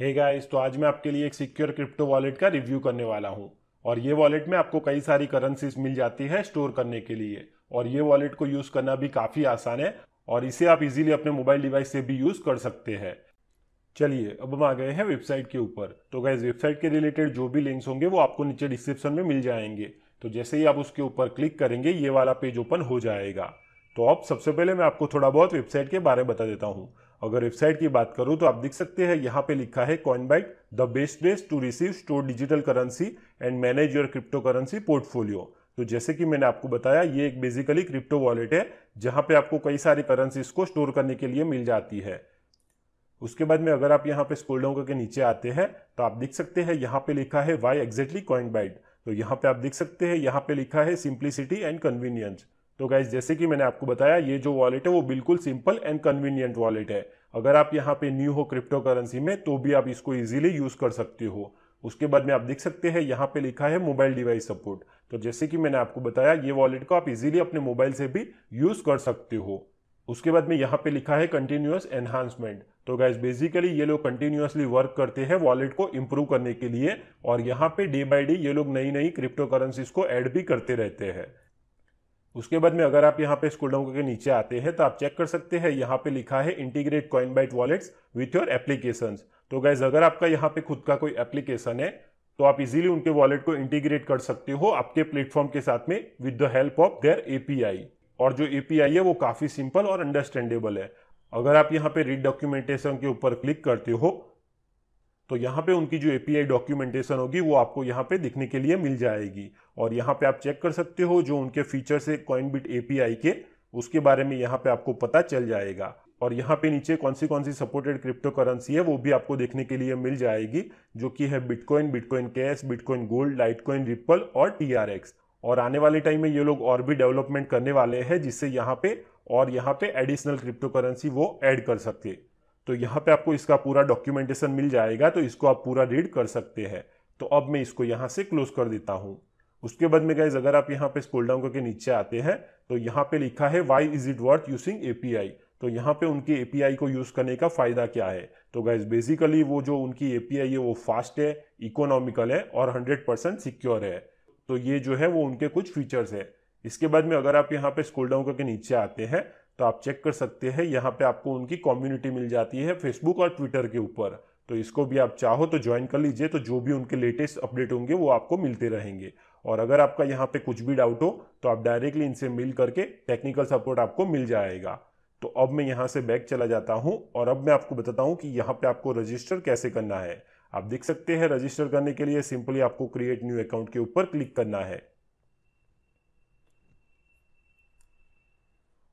हे hey guys तो आज मैं आपके लिए एक सिक्योर क्रिप्टो वॉलेट का रिव्यू करने वाला हूँ और ये वॉलेट में आपको कई सारी करेंसीज मिल जाती है स्टोर करने के लिए और ये वॉलेट को यूज़ करना भी काफ़ी आसान है और इसे आप इजीली अपने मोबाइल डिवाइस से भी यूज़ कर सकते हैं चलिए अब हम आ गए हैं वेबसाइट के ऊपर तो गाइज वेबसाइट के रिलेटेड जो भी लिंक्स होंगे वो आपको नीचे डिस्क्रिप्शन में मिल जाएंगे तो जैसे ही आप उसके ऊपर क्लिक करेंगे ये वाला पेज ओपन हो जाएगा तो अब सबसे पहले मैं आपको थोड़ा बहुत वेबसाइट के बारे में बता देता हूँ अगर वेबसाइट की बात करूँ तो आप देख सकते हैं यहाँ पे लिखा है Coinbyte the best place to receive store digital currency and manage your crypto currency portfolio तो जैसे कि मैंने आपको बताया ये एक बेसिकली क्रिप्टो वॉलेट है जहाँ पे आपको कई सारी करेंसीज को स्टोर करने के लिए मिल जाती है उसके बाद में अगर आप यहाँ पे स्कोल डाउन करके नीचे आते हैं तो आप देख सकते हैं यहाँ पे लिखा है वाई एग्जैक्टली कॉइन बाइट तो यहाँ पे आप देख सकते हैं यहाँ पे लिखा है सिंप्लिसिटी एंड कन्वीनियंस तो गाइज जैसे कि मैंने आपको बताया ये जो वॉलेट है वो बिल्कुल सिंपल एंड कन्वीनियंट वॉलेट है अगर आप यहाँ पे न्यू हो क्रिप्टो करेंसी में तो भी आप इसको इजीली यूज कर सकते हो उसके बाद में आप देख सकते हैं यहाँ पे लिखा है मोबाइल डिवाइस सपोर्ट तो जैसे कि मैंने आपको बताया ये वॉलेट को आप इजीली अपने मोबाइल से भी यूज कर सकते हो उसके बाद में यहाँ पे लिखा है कंटिन्यूस एनहांसमेंट तो गाइज बेसिकली ये लोग कंटिन्यूसली वर्क करते हैं वॉलेट को इम्प्रूव करने के लिए और यहाँ पे डे बाय डे ये लोग नई नई क्रिप्टो करेंसीज को ऐड भी करते रहते हैं उसके बाद में अगर आप यहाँ पे स्कूल डाउन करके नीचे आते हैं तो आप चेक कर सकते हैं यहाँ पे लिखा है integrate Coinbyte wallets with your application तो गाइज अगर आपका यहाँ पे खुद का कोई एप्लीकेशन है तो आप इजीली उनके वॉलेट को इंटीग्रेट कर सकते हो आपके प्लेटफॉर्म के साथ में with the help of their API और जो एपीआई है वो काफी सिंपल और अंडरस्टैंडेबल है अगर आप यहाँ पे रीड डॉक्यूमेंटेशन के ऊपर क्लिक करते हो तो यहाँ पे उनकी जो एपीआई डॉक्यूमेंटेशन होगी वो आपको यहाँ पे दिखने के लिए मिल जाएगी और यहाँ पे आप चेक कर सकते हो जो उनके फीचर्स है कॉइनबिट एपीआई के उसके बारे में यहाँ पे आपको पता चल जाएगा और यहाँ पे नीचे कौन सी कौन सी सपोर्टेड क्रिप्टो करेंसी है वो भी आपको देखने के लिए मिल जाएगी जो कि है Bitcoin Bitcoin Cash Bitcoin Gold Litecoin Ripple और टीआरएक्स और आने वाले टाइम में ये लोग और भी डेवलपमेंट करने वाले हैं जिससे यहाँ पे और यहाँ पे एडिशनल क्रिप्टो करेंसी वो ऐड कर सके तो यहाँ पे आपको इसका पूरा डॉक्यूमेंटेशन मिल जाएगा तो इसको आप पूरा रीड कर सकते हैं तो अब मैं इसको यहाँ से क्लोज कर देता हूँ उसके बाद में गाइज अगर आप यहाँ पे स्कोल डाउन करके नीचे आते हैं तो यहाँ पे लिखा है why is it worth using API तो यहाँ पे उनकी एपीआई को यूज करने का फायदा क्या है तो गाइज बेसिकली वो जो उनकी एपीआई है वो फास्ट है इकोनॉमिकल है और हंड्रेड परसेंट सिक्योर है तो ये जो है वो उनके कुछ फीचर्स है इसके बाद में अगर आप यहाँ पे स्कोल डाउन करके नीचे आते हैं तो आप चेक कर सकते हैं यहाँ पे आपको उनकी कम्युनिटी मिल जाती है फेसबुक और ट्विटर के ऊपर तो इसको भी आप चाहो तो ज्वाइन कर लीजिए तो जो भी उनके लेटेस्ट अपडेट होंगे वो आपको मिलते रहेंगे और अगर आपका यहाँ पे कुछ भी डाउट हो तो आप डायरेक्टली इनसे मिल करके टेक्निकल सपोर्ट आपको मिल जाएगा तो अब मैं यहाँ से बैक चला जाता हूँ और अब मैं आपको बताता हूँ कि यहाँ पे आपको रजिस्टर कैसे करना है आप देख सकते हैं रजिस्टर करने के लिए सिंपली आपको क्रिएट न्यू अकाउंट के ऊपर क्लिक करना है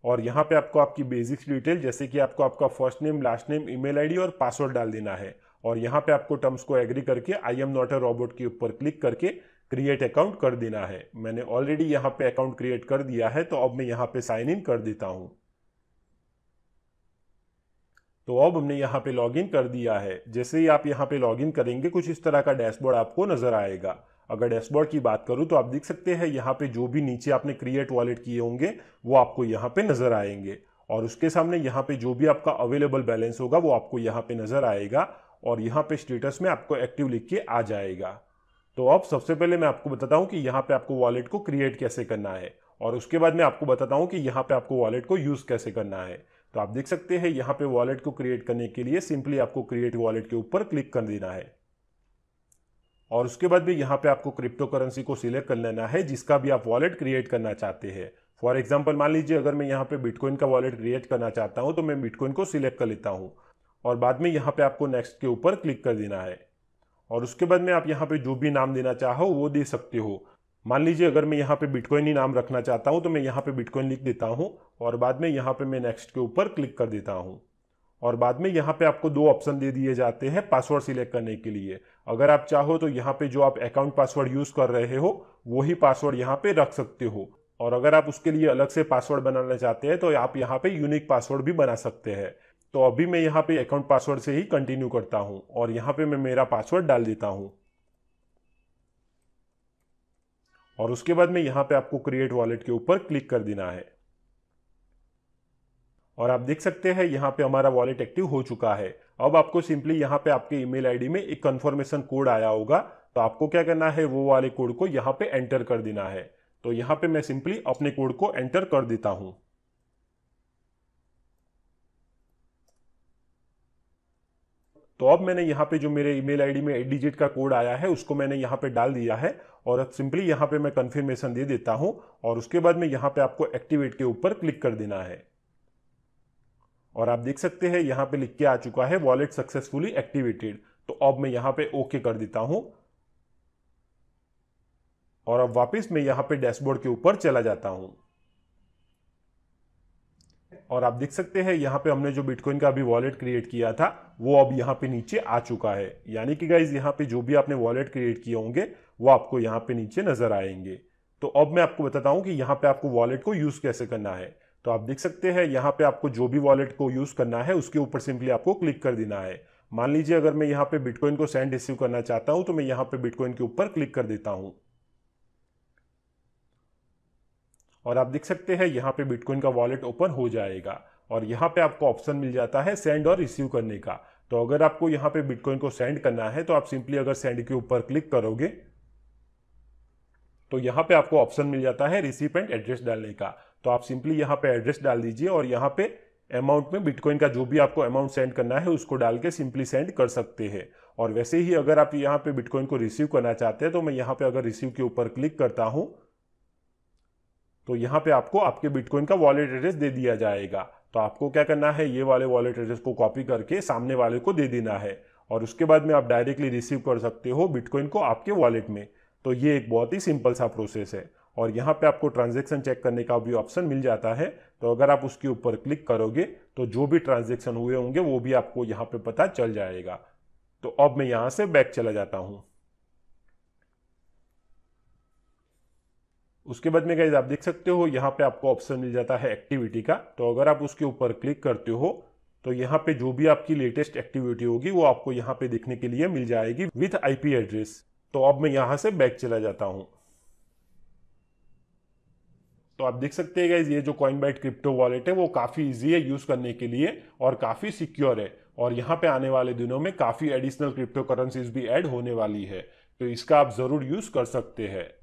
और यहाँ पे आपको आपकी बेसिक्स डिटेल जैसे कि आपको आपका first name last name email ID और पासवर्ड डाल देना है और यहाँ पे आपको टर्म्स को एग्री करके I am not a robot के ऊपर क्लिक करके क्रिएट अकाउंट कर देना है मैंने ऑलरेडी यहाँ पे अकाउंट क्रिएट कर दिया है तो अब मैं यहाँ पे साइन इन कर देता हूँ तो अब हमने यहाँ पे इन कर दिया है जैसे ही आप यहाँ पे इन करेंगे कुछ इस तरह का डैशबोर्ड आपको नजर आएगा अगर डैशबोर्ड की बात करूं तो आप देख सकते हैं यहाँ पे जो भी नीचे आपने क्रिएट वॉलेट किए होंगे वो आपको यहाँ पे नजर आएंगे और उसके सामने यहाँ पे जो भी आपका अवेलेबल बैलेंस होगा वो आपको यहाँ पे नजर आएगा और यहाँ पे स्टेटस में आपको एक्टिव लिख के आ जाएगा तो अब सबसे पहले मैं आपको बताता हूँ कि यहाँ पे आपको वॉलेट को क्रिएट कैसे करना है और उसके बाद मैं आपको बताता हूँ कि यहाँ पे आपको वॉलेट को यूज़ कैसे करना है तो आप देख सकते हैं यहाँ पे वॉलेट को क्रिएट करने के लिए सिंपली आपको क्रिएट वॉलेट के ऊपर क्लिक कर देना है और उसके बाद भी यहाँ पे आपको क्रिप्टो करेंसी को सिलेक्ट कर लेना है जिसका भी आप वॉलेट क्रिएट करना चाहते हैं फॉर एग्जाम्पल मान लीजिए अगर मैं यहाँ पे बिटकॉइन का वॉलेट क्रिएट करना चाहता हूँ तो मैं बिटकॉइन को सिलेक्ट कर लेता हूँ और बाद में यहाँ पे आपको नेक्स्ट के ऊपर क्लिक कर देना है और उसके बाद में आप यहाँ पे जो भी नाम देना चाहो वो दे सकते हो मान लीजिए अगर मैं यहाँ पे बिटकॉइन ही नाम रखना चाहता हूँ तो मैं यहाँ पे बिटकॉइन लिख देता हूँ और बाद में यहाँ पे मैं नेक्स्ट के ऊपर क्लिक कर देता हूँ और बाद में यहाँ पे आपको दो ऑप्शन दे दिए जाते हैं पासवर्ड सिलेक्ट करने के लिए अगर आप चाहो तो यहाँ पे जो आप अकाउंट पासवर्ड यूज कर रहे हो वही पासवर्ड यहाँ पे रख सकते हो और अगर आप उसके लिए अलग से पासवर्ड बनाना चाहते हैं तो आप यहाँ पे यूनिक पासवर्ड भी बना सकते हैं तो अभी मैं यहाँ पे अकाउंट पासवर्ड से ही कंटिन्यू करता हूँ और यहाँ पे मैं मेरा पासवर्ड डाल देता हूँ और उसके बाद में यहाँ पे आपको क्रिएट वॉलेट के ऊपर क्लिक कर देना है और आप देख सकते हैं यहाँ पे हमारा वॉलेट एक्टिव हो चुका है अब आपको सिंपली यहाँ पे आपके ईमेल आईडी में एक कन्फर्मेशन कोड आया होगा तो आपको क्या करना है वो वाले कोड को यहाँ पे एंटर कर देना है तो यहाँ पे मैं सिंपली अपने कोड को एंटर कर देता हूँ तो अब मैंने यहाँ पे जो मेरे ईमेल आईडी में एट डिजिट का कोड आया है उसको मैंने यहाँ पे डाल दिया है और अब सिंपली यहाँ पे मैं कंफर्मेशन दे देता हूँ और उसके बाद में यहाँ पे आपको एक्टिवेट के ऊपर क्लिक कर देना है और आप देख सकते हैं यहाँ पे लिख के आ चुका है वॉलेट सक्सेसफुली एक्टिवेटेड तो अब मैं यहाँ पे ओके कर देता हूं और अब वापस मैं यहाँ पे डैशबोर्ड के ऊपर चला जाता हूं और आप देख सकते हैं यहाँ पे हमने जो बिटकॉइन का अभी वॉलेट क्रिएट किया था वो अब यहाँ पे नीचे आ चुका है यानी कि गाइज यहाँ पे जो भी आपने वॉलेट क्रिएट किए होंगे वो आपको यहाँ पे नीचे नजर आएंगे तो अब मैं आपको बताता हूँ कि यहाँ पे आपको वॉलेट को यूज कैसे करना है तो आप देख सकते हैं यहाँ पे आपको जो भी वॉलेट को यूज़ करना है उसके ऊपर सिंपली आपको क्लिक कर देना है मान लीजिए अगर मैं यहाँ पे बिटकॉइन को सेंड रिसीव करना चाहता हूँ तो मैं यहाँ पे बिटकॉइन के ऊपर क्लिक कर देता हूँ और आप देख सकते हैं यहाँ पे बिटकॉइन का वॉलेट ओपन हो जाएगा और यहाँ पे आपको ऑप्शन मिल जाता है सेंड और रिसीव करने का तो अगर आपको यहाँ पे बिटकॉइन को सेंड करना है तो आप सिंपली अगर सेंड के ऊपर क्लिक करोगे तो यहाँ पे आपको ऑप्शन मिल जाता है रिसीप एंड एड्रेस डालने का तो आप सिंपली यहाँ पे एड्रेस डाल दीजिए और यहाँ पे अमाउंट में बिटकॉइन का जो भी आपको अमाउंट सेंड करना है उसको डाल के सिंपली सेंड कर सकते हैं और वैसे ही अगर आप यहाँ पे बिटकॉइन को रिसीव करना चाहते हैं तो मैं यहाँ पे अगर रिसीव के ऊपर क्लिक करता हूँ तो यहाँ पे आपको आपके बिटकॉइन का वॉलेट एड्रेस दे दिया जाएगा तो आपको क्या करना है ये वाले वॉलेट एड्रेस को कॉपी करके सामने वाले को दे देना है और उसके बाद में आप डायरेक्टली रिसीव कर सकते हो बिटकॉइन को आपके वॉलेट में तो ये एक बहुत ही सिंपल सा प्रोसेस है और यहाँ पे आपको ट्रांजेक्शन चेक करने का भी ऑप्शन मिल जाता है तो अगर आप उसके ऊपर क्लिक करोगे तो जो भी ट्रांजेक्शन हुए होंगे वो भी आपको यहाँ पे पता चल जाएगा तो अब मैं यहाँ से बैक चला जाता हूँ उसके बाद में गाइज आप देख सकते हो यहाँ पे आपको ऑप्शन मिल जाता है एक्टिविटी का तो अगर आप उसके ऊपर क्लिक करते हो तो यहाँ पे जो भी आपकी लेटेस्ट एक्टिविटी होगी वो आपको यहाँ पे देखने के लिए मिल जाएगी विथ आईपी एड्रेस तो अब मैं यहाँ से बैक चला जाता हूँ तो आप देख सकते हैं ये जो कॉइन बाइट क्रिप्टो वॉलेट है वो काफ़ी इजी है यूज़ करने के लिए और काफ़ी सिक्योर है और यहाँ पे आने वाले दिनों में काफ़ी एडिशनल क्रिप्टो करेंसीज भी ऐड होने वाली है तो इसका आप ज़रूर यूज़ कर सकते हैं